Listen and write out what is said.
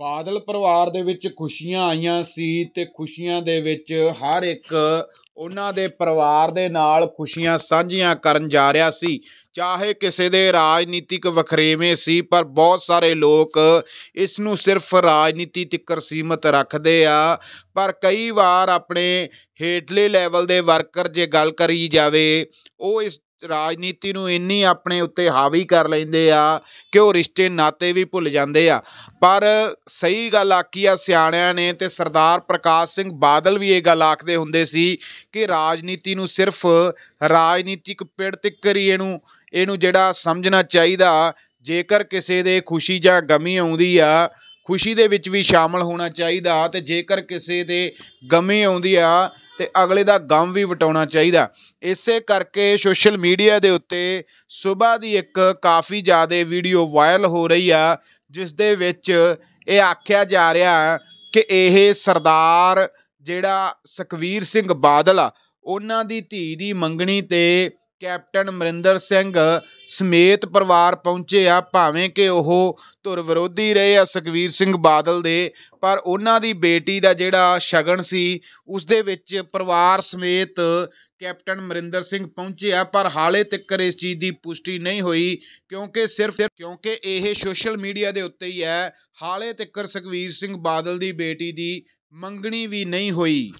ਬਾਦਲ ਪਰਿਵਾਰ ਦੇ ਵਿੱਚ ਖੁਸ਼ੀਆਂ ਆਈਆਂ ਸੀ ਤੇ ਖੁਸ਼ੀਆਂ ਦੇ ਵਿੱਚ ਹਰ ਇੱਕ ਉਹਨਾਂ ਦੇ ਪਰਿਵਾਰ ਦੇ ਨਾਲ ਖੁਸ਼ੀਆਂ ਸਾਂਝੀਆਂ ਕਰਨ ਜਾ ਰਿਹਾ ਸੀ ਚਾਹੇ ਕਿਸੇ ਦੇ ਰਾਜਨੀਤਿਕ ਵਖਰੇਵੇਂ ਸੀ ਪਰ ਬਹੁਤ ਸਾਰੇ ਲੋਕ ਇਸ ਨੂੰ ਸਿਰਫ ਰਾਜਨੀਤੀ ਤੱਕ ਸੀਮਤ ਰੱਖਦੇ ਆ ਪਰ ਕਈ ਵਾਰ ਆਪਣੇ ਹੇਠਲੇ ਲੈਵਲ ਦੇ ਵਰਕਰ ਜੇ ਗੱਲ ਕਰੀ ਜਾਵੇ ਉਹ ਇਸ ਰਾਜਨੀਤੀ ਨੂੰ ਇੰਨੀ ਆਪਣੇ ਉੱਤੇ ਹਾਵੀ ਕਰ ਲੈਂਦੇ ਆ ਕਿ ਉਹ ਰਿਸ਼ਤੇ ਨਾਤੇ ਵੀ ਭੁੱਲ ਜਾਂਦੇ ਆ ਪਰ ਸਹੀ ਗੱਲ ਆਕੀ ਆ ਸਿਆਣਿਆਂ ਨੇ ਤੇ ਸਰਦਾਰ ਪ੍ਰਕਾਸ਼ ਸਿੰਘ ਬਾਦਲ ਵੀ ਇਹ ਗੱਲ ਆਖਦੇ ਹੁੰਦੇ ਸੀ ਕਿ ਰਾਜਨੀਤੀ ਨੂੰ ਸਿਰਫ ਰਾਜਨੀਤਿਕ ਪਿੜ ਤਿੱਕਰ ਹੀ ਇਹਨੂੰ ਇਹਨੂੰ ਜਿਹੜਾ ਸਮਝਣਾ ਚਾਹੀਦਾ ਜੇਕਰ ਕਿਸੇ ਦੇ ਖੁਸ਼ੀ ਜਾਂ ਗਮੀ ਆਉਂਦੀ ਆ ਖੁਸ਼ੀ ਦੇ ਵਿੱਚ ਵੀ ਸ਼ਾਮਲ ਹੋਣਾ ਚਾਹੀਦਾ ਤੇ ਜੇਕਰ ਕਿਸੇ ਦੇ ਗਮੀ ਆਉਂਦੀ ਆ ਤੇ ਅਗਲੇ ਦਾ ਗਮ ਵੀ ਵਟਾਉਣਾ ਚਾਹੀਦਾ ਇਸੇ ਕਰਕੇ ਸੋਸ਼ਲ ਮੀਡੀਆ ਦੇ ਉੱਤੇ ਸਵੇਰ ਦੀ ਇੱਕ ਕਾਫੀ ਜ਼ਿਆਦਾ ਵੀਡੀਓ ਵਾਇਰਲ ਹੋ ਰਹੀ ਆ ਜਿਸ ਦੇ ਵਿੱਚ ਇਹ ਆਖਿਆ ਜਾ ਰਿਹਾ ਕਿ ਇਹ ਸਰਦਾਰ ਜਿਹੜਾ ਸੁਖਵੀਰ ਸਿੰਘ ਬਾਦਲ ਆ ਉਹਨਾਂ ਦੀ ਧੀ ਦੀ ਮੰਗਣੀ ਤੇ ਕੈਪਟਨ ਅਮਰਿੰਦਰ ਸਿੰਘ ਸਮੇਤ ਪਰਿਵਾਰ ਪਹੁੰਚੇ ਆ ਭਾਵੇਂ ਕਿ ਉਹ ਧੁਰ ਵਿਰੋਧੀ ਰਹੇ ਆ ਸੁਖਵੀਰ ਸਿੰਘ ਬਾਦਲ ਦੇ ਪਰ ਉਹਨਾਂ ਦੀ ਬੇਟੀ ਦਾ ਜਿਹੜਾ ਸ਼ਗਨ ਸੀ ਉਸ ਦੇ ਵਿੱਚ ਪਰਿਵਾਰ ਸਮੇਤ ਕੈਪਟਨ ਅਮਰਿੰਦਰ ਸਿੰਘ ਪਹੁੰਚੇ ਆ ਪਰ ਹਾਲੇ ਤੱਕ ਇਸ ਚੀਜ਼ ਦੀ ਪੁਸ਼ਟੀ ਨਹੀਂ ਹੋਈ ਕਿਉਂਕਿ ਸਿਰਫ ਕਿਉਂਕਿ ਇਹ ਸੋਸ਼ਲ ਮੀਡੀਆ ਦੇ ਉੱਤੇ ਹੀ ਹੈ ਹਾਲੇ ਤੱਕ ਸੁਖਵੀਰ ਸਿੰਘ ਬਾਦਲ ਦੀ ਬੇਟੀ ਦੀ ਮੰਗਣੀ ਵੀ ਨਹੀਂ ਹੋਈ